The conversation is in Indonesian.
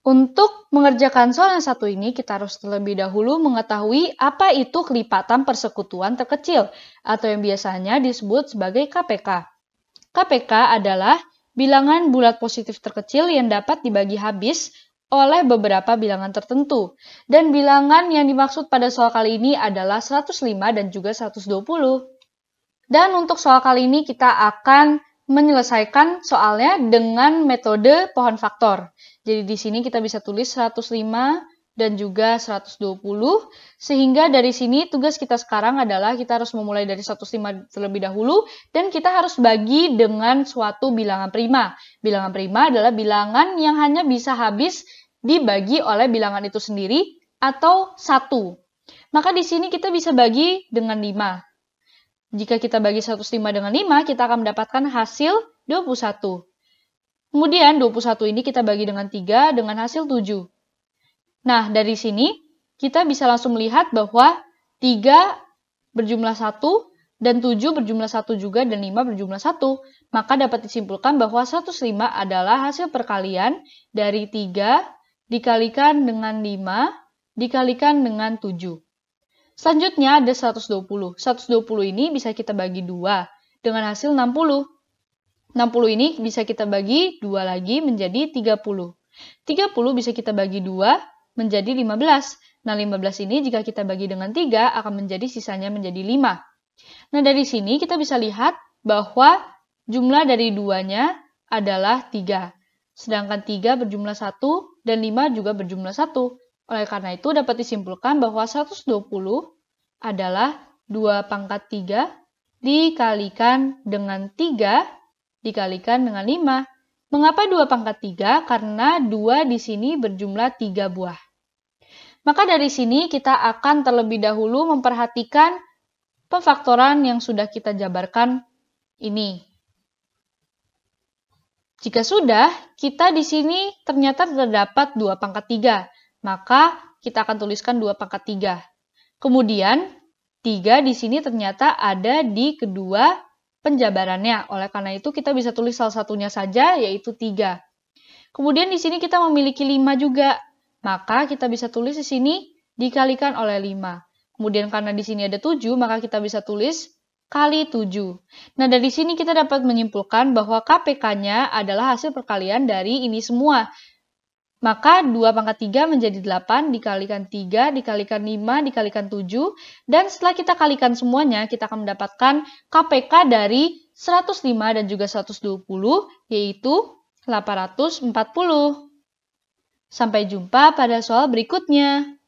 Untuk mengerjakan soal yang satu ini, kita harus terlebih dahulu mengetahui apa itu kelipatan persekutuan terkecil atau yang biasanya disebut sebagai KPK. KPK adalah bilangan bulat positif terkecil yang dapat dibagi habis oleh beberapa bilangan tertentu. Dan bilangan yang dimaksud pada soal kali ini adalah 105 dan juga 120. Dan untuk soal kali ini kita akan menyelesaikan soalnya dengan metode pohon faktor. Jadi di sini kita bisa tulis 105 dan juga 120. Sehingga dari sini tugas kita sekarang adalah kita harus memulai dari 105 terlebih dahulu dan kita harus bagi dengan suatu bilangan prima. Bilangan prima adalah bilangan yang hanya bisa habis dibagi oleh bilangan itu sendiri atau satu. Maka di sini kita bisa bagi dengan 5. Jika kita bagi 105 dengan 5, kita akan mendapatkan hasil 21. Kemudian 21 ini kita bagi dengan 3 dengan hasil 7. Nah, dari sini kita bisa langsung melihat bahwa 3 berjumlah 1 dan 7 berjumlah 1 juga dan 5 berjumlah 1. Maka dapat disimpulkan bahwa 105 adalah hasil perkalian dari 3 dikalikan dengan 5 dikalikan dengan 7. Selanjutnya ada 120. 120 ini bisa kita bagi 2 dengan hasil 60. 60 ini bisa kita bagi 2 lagi menjadi 30. 30 bisa kita bagi 2 menjadi 15. Nah, 15 ini jika kita bagi dengan 3 akan menjadi sisanya menjadi 5. Nah, dari sini kita bisa lihat bahwa jumlah dari duanya adalah 3. Sedangkan 3 berjumlah 1 dan 5 juga berjumlah 1. Oleh karena itu dapat disimpulkan bahwa 120 adalah 2 pangkat 3 dikalikan dengan 3 dikalikan dengan 5. Mengapa 2 pangkat 3? Karena 2 di sini berjumlah 3 buah. Maka dari sini kita akan terlebih dahulu memperhatikan pemfaktoran yang sudah kita jabarkan ini. Jika sudah, kita di sini ternyata terdapat 2 pangkat 3 maka kita akan tuliskan 2 pangkat 3. Kemudian, 3 di sini ternyata ada di kedua penjabarannya. Oleh karena itu, kita bisa tulis salah satunya saja, yaitu 3. Kemudian di sini kita memiliki 5 juga. Maka kita bisa tulis di sini dikalikan oleh 5. Kemudian karena di sini ada 7, maka kita bisa tulis kali 7. Nah, dari sini kita dapat menyimpulkan bahwa KPK-nya adalah hasil perkalian dari ini semua, maka 2 pangkat 3 menjadi 8 dikalikan 3 dikalikan 5 dikalikan 7 dan setelah kita kalikan semuanya kita akan mendapatkan KPK dari 105 dan juga 120 yaitu 840. Sampai jumpa pada soal berikutnya.